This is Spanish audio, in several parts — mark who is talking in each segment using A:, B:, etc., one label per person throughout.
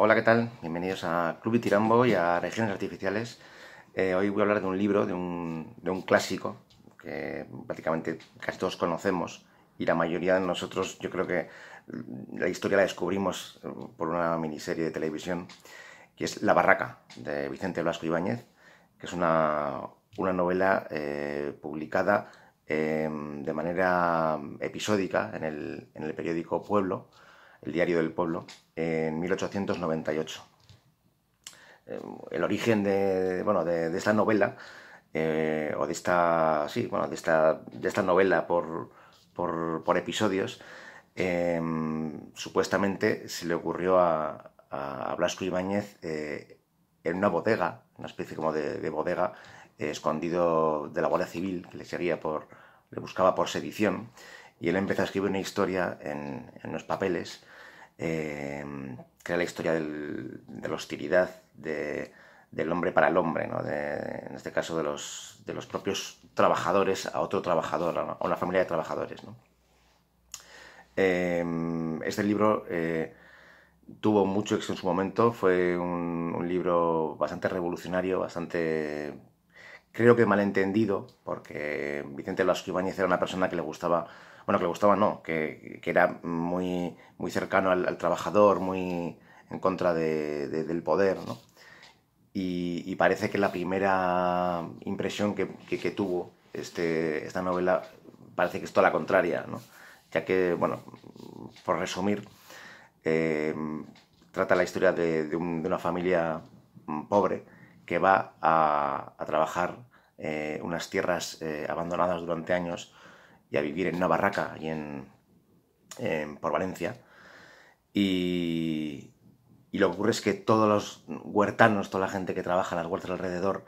A: Hola, ¿qué tal? Bienvenidos a Club y Tirambo y a Regiones Artificiales. Eh, hoy voy a hablar de un libro, de un, clásico que prácticamente casi todos conocemos y la mayoría de nosotros yo creo que la historia la descubrimos por una miniserie de televisión que es La Barraca de Vicente Blasco Ibáñez, que es una, novela eh, publicada em, de manera episódica en el, en el periódico Pueblo el Diario del Pueblo, en 1898. Eh, el origen de, esta novela, eh, o de esta, sí, bueno, de esta, de esta novela por, episodios, em, supuestamente se le ocurrió a, Blasco Ibáñez eh, en una bodega, una especie como de, de bodega, escondido de la Guardia Civil, que le seguía por, le buscaba por sedición, y él empezó a escribir una historia en, los papeles, eh, que era la historia de la hostilidad del hombre para el hombre, en este caso de los, de los propios trabajadores a otro trabajador, a una familia de trabajadores. Eh, este libro eh, tuvo mucho éxito en su momento, fue un, libro bastante revolucionario, bastante, creo que malentendido, porque Vicente los era una persona que le gustaba bueno, que le gustaba no, que, era muy, cercano al, trabajador, muy en contra del poder, ¿no? Y, parece que la primera impresión que, tuvo este, esta novela parece que es toda la contraria, ¿no? Ya que, bueno, por resumir, eh, trata la historia de, una familia pobre que va a, trabajar eh, unas tierras eh, abandonadas durante años y a vivir en una barraca en, por Valencia. Y, lo que ocurre es que todos los huertanos, toda la gente que trabaja en las huertas alrededor,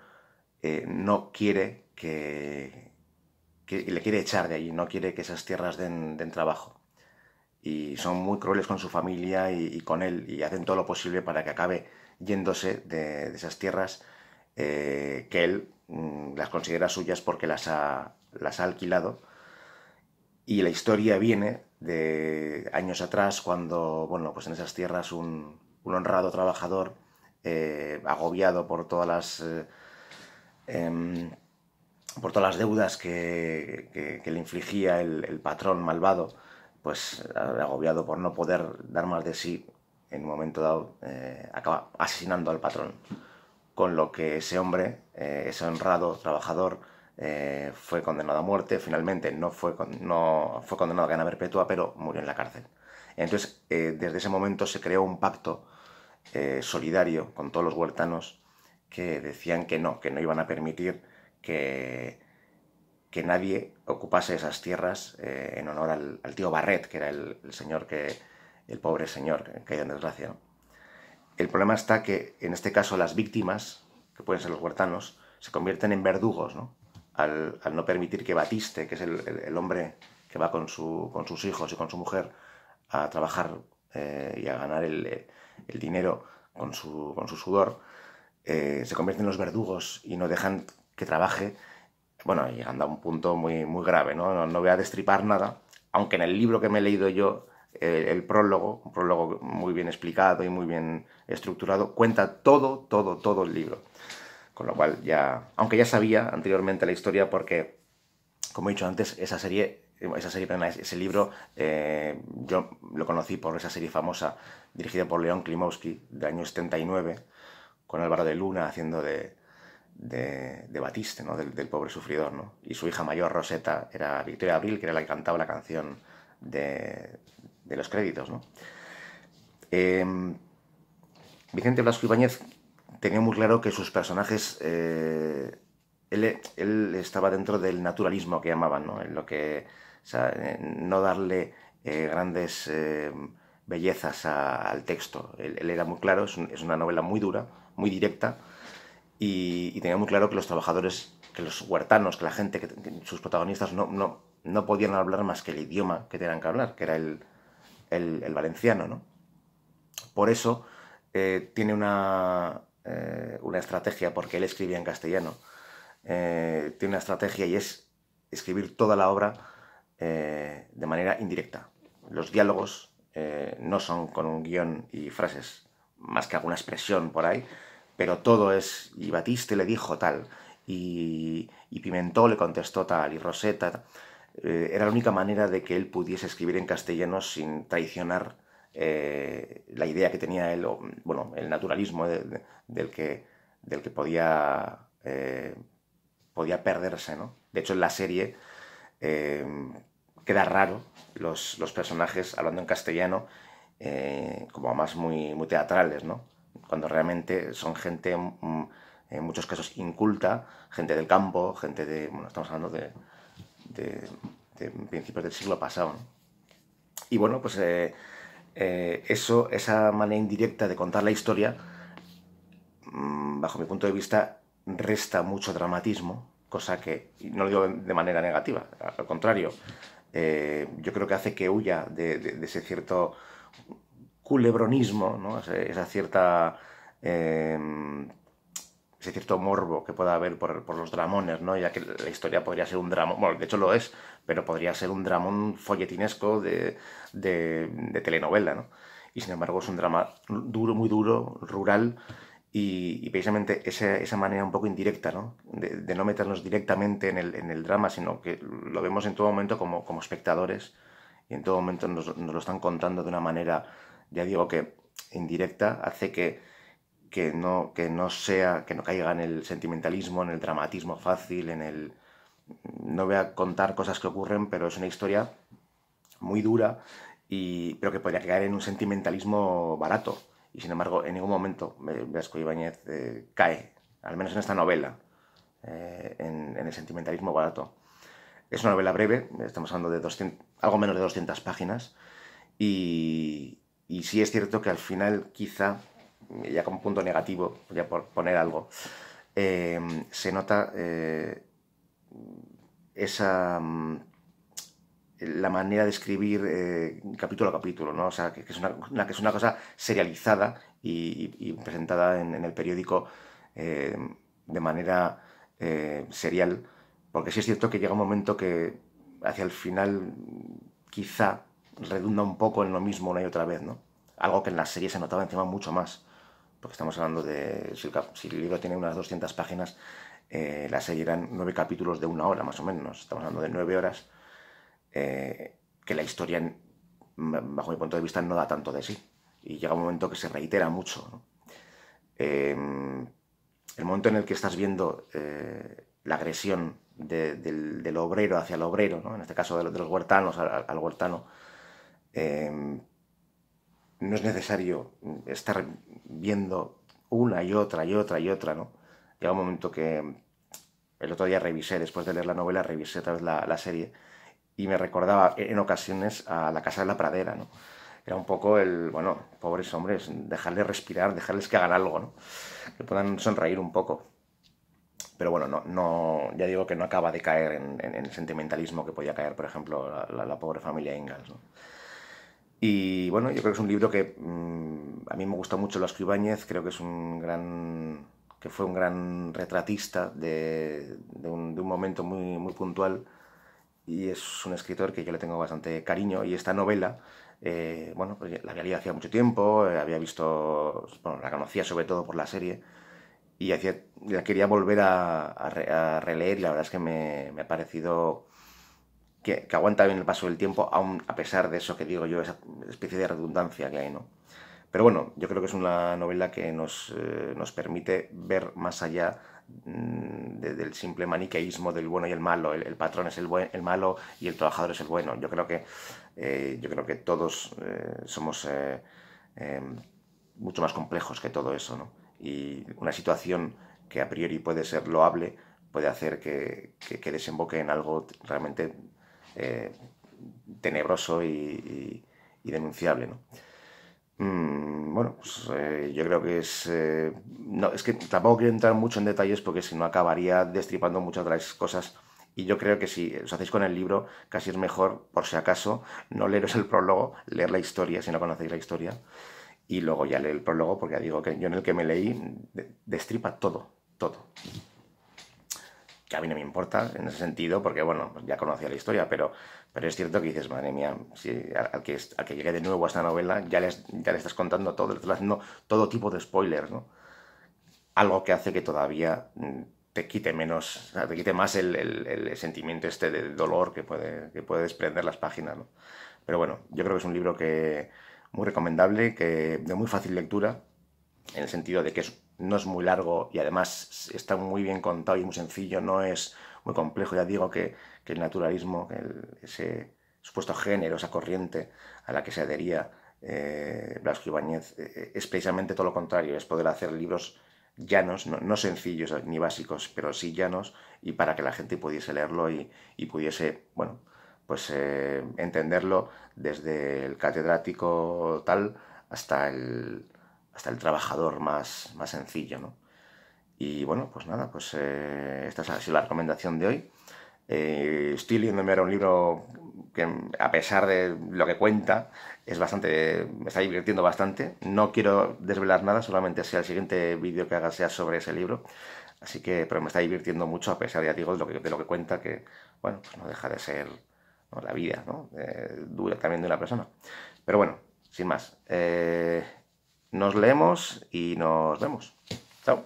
A: eh, no quiere que, le quiere echar de allí, no quiere que esas tierras den, trabajo. Y son muy crueles con su familia y, con él, y hacen todo lo posible para que acabe yéndose de, esas tierras eh, que él mm, las considera suyas porque las las ha alquilado y la historia viene de años atrás cuando, bueno, pues en esas tierras un, un honrado trabajador, eh, agobiado por todas las... Eh, em, por todas las deudas que, que, le infligía el, el, patrón malvado, pues eh, agobiado por no poder dar más de sí, en un momento dado acaba asesinando al patrón. Con lo que ese hombre, ese honrado trabajador, eh, fue condenado a muerte, finalmente no fue, no fue condenado a cadena perpetua, pero murió en la cárcel. Entonces, eh, desde ese momento se creó un pacto eh, solidario con todos los huertanos que decían que no, que no iban a permitir que, que nadie ocupase esas tierras en honor al, tío Barret, que era el, señor que, el pobre señor, que en desgracia. El problema está que, en este caso, las víctimas, que pueden ser los huertanos, se convierten en verdugos, ¿no? al, no permitir que Batiste, que es el, hombre que va con, sus hijos y con su mujer a trabajar eh, y a ganar el, dinero con su, con su sudor, eh, se convierten en los verdugos y no dejan que trabaje, bueno, llegando a un punto muy, muy grave, ¿no? No, voy a destripar nada, aunque en el libro que me he leído yo, el prólogo, un prólogo muy bien explicado y muy bien estructurado, cuenta todo, todo, todo el libro. Con lo cual ya, aunque ya sabía anteriormente la historia porque, como he dicho antes, esa serie, esa serie ese libro, eh, yo lo conocí por esa serie famosa dirigida por León Klimowski, del año 79, con Álvaro de Luna haciendo de, Batiste, ¿no? del, pobre sufridor, ¿no? y su hija mayor Rosetta era Victoria Abril, que era la que cantaba la canción de, los créditos. ¿no? Eh, Vicente Blasco Ibáñez tenía muy claro que sus personajes. Eh, él, él, estaba dentro del naturalismo que llamaban, ¿no? En lo que. no darle eh, grandes eh, bellezas al texto. Él, era muy claro, es, una novela muy dura, muy directa, y, tenía muy claro que los trabajadores, que los huertanos, que la gente, que, sus protagonistas no, no, podían hablar más que el idioma que tenían que hablar, que era el, valenciano, ¿no? Por eso tiene una, eh, una estrategia, porque él escribía en castellano, eh, tiene una estrategia y es escribir toda la obra eh, de manera indirecta. Los diálogos no son con un guión y frases, más que alguna expresión por ahí, pero todo es, y Batiste le dijo tal, y, y Pimentó le contestó tal, y Rosetta. era la única manera de que él pudiese escribir en castellano sin traicionar eh, la idea que tenía él, bueno, el naturalismo del, que, del que podía, eh, podía perderse, ¿no? De hecho, en la serie eh, queda raro los, personajes hablando en castellano, como más muy, muy teatrales, ¿no? Cuando realmente son gente, mm, en muchos casos, inculta, gente del campo, gente de, bueno, estamos hablando de, de principios del siglo pasado, Y bueno, pues eh, eso, esa manera indirecta de contar la historia, mm, bajo mi punto de vista, resta mucho dramatismo, cosa que no lo digo de manera negativa, al contrario, eh, yo creo que hace que huya de, ese cierto culebronismo, esa, cierta eh, ese cierto morbo que pueda haber por, por, los dramones, ¿no? Ya que la historia podría ser un dramón, bueno, de hecho lo es, pero podría ser un dramón folletinesco de, de, telenovela, ¿no? Y sin embargo es un drama duro, muy duro, rural, y, precisamente esa, esa, manera un poco indirecta, ¿no? De, no meternos directamente en el, en el, drama, sino que lo vemos en todo momento como, como espectadores, y en todo momento nos, nos lo están contando de una manera, ya digo que indirecta, hace que que no, que no sea, que no caiga en el sentimentalismo, en el dramatismo fácil, en el... No voy a contar cosas que ocurren, pero es una historia muy dura, y, pero que podría caer en un sentimentalismo barato. Y sin embargo, en ningún momento eh, Vasco Ibáñez eh, cae, al menos en esta novela, eh, en, el sentimentalismo barato. Es una novela breve, estamos hablando de 200, algo menos de 200 páginas, y, y sí es cierto que al final quizá ya como punto negativo, ya por poner algo, eh, se nota eh, esa mm, la manera de escribir eh, capítulo a capítulo, ¿no? O que, es, una, cosa serializada y, presentada en, el periódico de manera serial, porque sí es cierto que llega un momento que hacia el final quizá redunda un poco en lo mismo una y otra vez, Algo que en la serie se notaba encima mucho más porque estamos hablando de, si el, libro tiene unas 200 páginas, eh, la serie eran nueve capítulos de una hora más o menos, estamos hablando de nueve horas, eh, que la historia, mm, bajo mi punto de vista, no da tanto de sí. Y llega un momento que se reitera mucho. Eh, el momento en el que estás viendo la agresión del, obrero hacia el obrero, en este caso de los huertanos al, huertano, no es necesario estar viendo una y otra y otra y otra, ¿no? Llega un momento que el otro día revisé, después de leer la novela, revisé otra vez la, serie y me recordaba en ocasiones a La Casa de la Pradera, ¿no? Era un poco el, bueno, pobres hombres, dejarles respirar, dejarles que hagan algo, ¿no? Que puedan sonreír un poco. Pero bueno, no, no ya digo que no acaba de caer en, el sentimentalismo que podía caer, por ejemplo, la, pobre familia Ingalls, ¿no? Y bueno, yo creo que es un libro que mm, a mí me gustó mucho lo Escribañez, creo que es un gran que fue un gran retratista de, un, momento muy, muy puntual y es un escritor que yo le tengo bastante cariño y esta novela, eh, bueno, pues, la había leído hacía mucho tiempo, eh, había visto, bueno, la conocía sobre todo por la serie y hacía, la quería volver a, a, releer y la verdad es que me, me ha parecido que, aguanta bien el paso del tiempo, aún a pesar de eso que digo yo, esa especie de redundancia que hay, ¿no? Pero bueno, yo creo que es una novela que nos, eh, nos permite ver más allá mm, del simple maniqueísmo del bueno y el malo, el, patrón es el, el malo y el trabajador es el bueno. Yo creo que, eh, yo creo que todos eh, somos em, mucho más complejos que todo eso, ¿no? Y una situación que a priori puede ser loable puede hacer que, que, que desemboque en algo realmente eh, tenebroso y, denunciable, mm, bueno, pues eh, yo creo que es... Eh, es que tampoco quiero entrar mucho en detalles porque si no acabaría destripando muchas de las cosas y yo creo que si os hacéis con el libro, casi es mejor, por si acaso, no leeros el prólogo, leer la historia, si no conocéis la historia, y luego ya leer el prólogo, porque ya digo que yo en el que me leí destripa todo, todo que a mí no me importa en ese sentido, porque bueno, pues ya conocía la historia, pero, pero es cierto que dices, madre mía, al, que, llegue de nuevo a esta novela ya le estás contando todo, le estás haciendo todo tipo de spoilers, ¿no? Algo que hace que todavía mm, te quite menos, te quite más el, sentimiento este de dolor que puede, que puede desprender las páginas, ¿no? Pero bueno, yo creo que es un libro que muy recomendable, que de muy fácil lectura, en el sentido de que no es muy largo y además está muy bien contado y muy sencillo, no es muy complejo. Ya digo que, el naturalismo, ese supuesto género, esa corriente a la que se adhería eh, Blasco Ibáñez, eh, es precisamente todo lo contrario, es poder hacer libros llanos, no, sencillos ni básicos, pero sí llanos, y para que la gente pudiese leerlo y, pudiese, bueno, pues eh, entenderlo desde el catedrático tal hasta el, hasta el trabajador más, más sencillo, ¿no? Y bueno, pues nada, pues eh, esta ha sido la recomendación de hoy. Eh, estoy me ahora un libro que, a pesar de lo que cuenta, es bastante, me está divirtiendo bastante. No quiero desvelar nada, solamente sea el siguiente vídeo que haga sea sobre ese libro. Así que, pero me está divirtiendo mucho, a pesar, ya digo, de lo que, lo que cuenta, que, bueno, pues no deja de ser la vida, ¿no? Eh, dura también de una persona. Pero bueno, sin más. Eh, nos leemos y nos vemos. Chao.